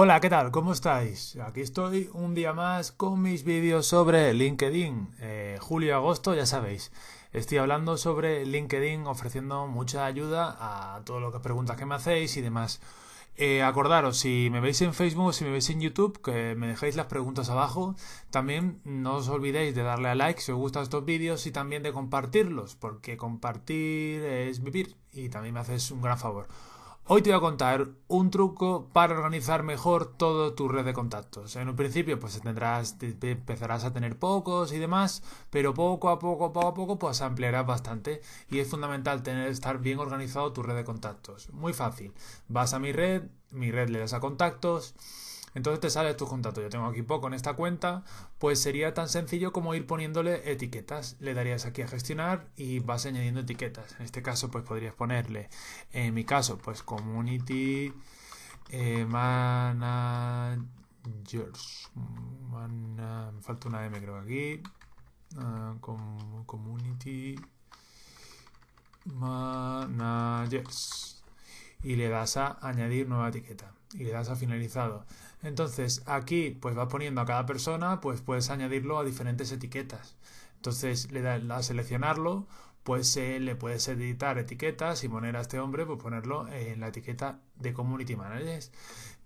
Hola, ¿qué tal? ¿Cómo estáis? Aquí estoy un día más con mis vídeos sobre LinkedIn. Eh, julio, agosto, ya sabéis. Estoy hablando sobre LinkedIn ofreciendo mucha ayuda a todas las preguntas que me hacéis y demás. Eh, acordaros, si me veis en Facebook, si me veis en YouTube, que me dejéis las preguntas abajo. También no os olvidéis de darle a like si os gustan estos vídeos y también de compartirlos, porque compartir es vivir y también me haces un gran favor. Hoy te voy a contar un truco para organizar mejor todo tu red de contactos. En un principio, pues tendrás, empezarás a tener pocos y demás, pero poco a poco, poco a poco, pues ampliarás bastante. Y es fundamental tener, estar bien organizado tu red de contactos. Muy fácil. Vas a mi red, mi red le das a contactos entonces te sale tus contactos. Yo tengo aquí poco en esta cuenta, pues sería tan sencillo como ir poniéndole etiquetas. Le darías aquí a gestionar y vas añadiendo etiquetas. En este caso, pues podrías ponerle, en mi caso, pues community eh, managers. me falta una M creo aquí. Ah, community managers. Y le das a añadir nueva etiqueta y le das a finalizado. Entonces aquí pues vas poniendo a cada persona, pues puedes añadirlo a diferentes etiquetas. Entonces le das a seleccionarlo, pues le puedes editar etiquetas y poner a este hombre, pues ponerlo en la etiqueta de community managers.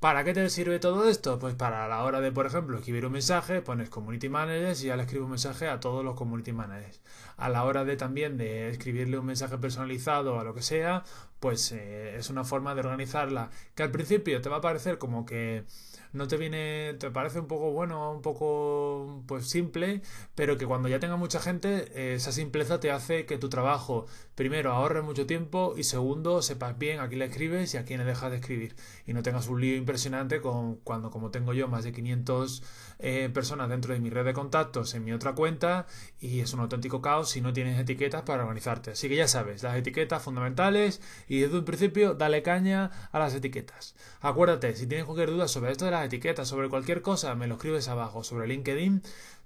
¿Para qué te sirve todo esto? Pues para la hora de, por ejemplo, escribir un mensaje, pones community managers y ya le escribo un mensaje a todos los community managers. A la hora de también de escribirle un mensaje personalizado a lo que sea, pues eh, es una forma de organizarla que al principio te va a parecer como que no te viene, te parece un poco bueno, un poco pues simple, pero que cuando ya tenga mucha gente, esa simpleza te hace que tu trabajo, primero, ahorre mucho tiempo y segundo, sepas bien a quién le escribes y a quién le dejas de escribir y no tengas un lío impresionante con cuando como tengo yo más de 500 eh, personas dentro de mi red de contactos en mi otra cuenta y es un auténtico caos si no tienes etiquetas para organizarte. Así que ya sabes, las etiquetas fundamentales y desde un principio dale caña a las etiquetas. Acuérdate, si tienes cualquier duda sobre esto de las etiquetas, sobre cualquier cosa, me lo escribes abajo, sobre LinkedIn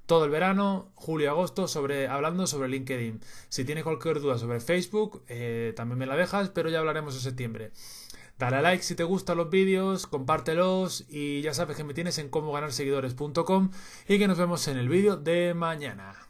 todo el verano, julio, agosto, sobre, hablando sobre LinkedIn. Si tienes cualquier duda sobre Facebook, eh, también me la dejas, pero ya hablaremos en septiembre. Dale a like si te gustan los vídeos, compártelos y ya sabes que me tienes en cómo ganar seguidores.com y que nos vemos en el vídeo de mañana.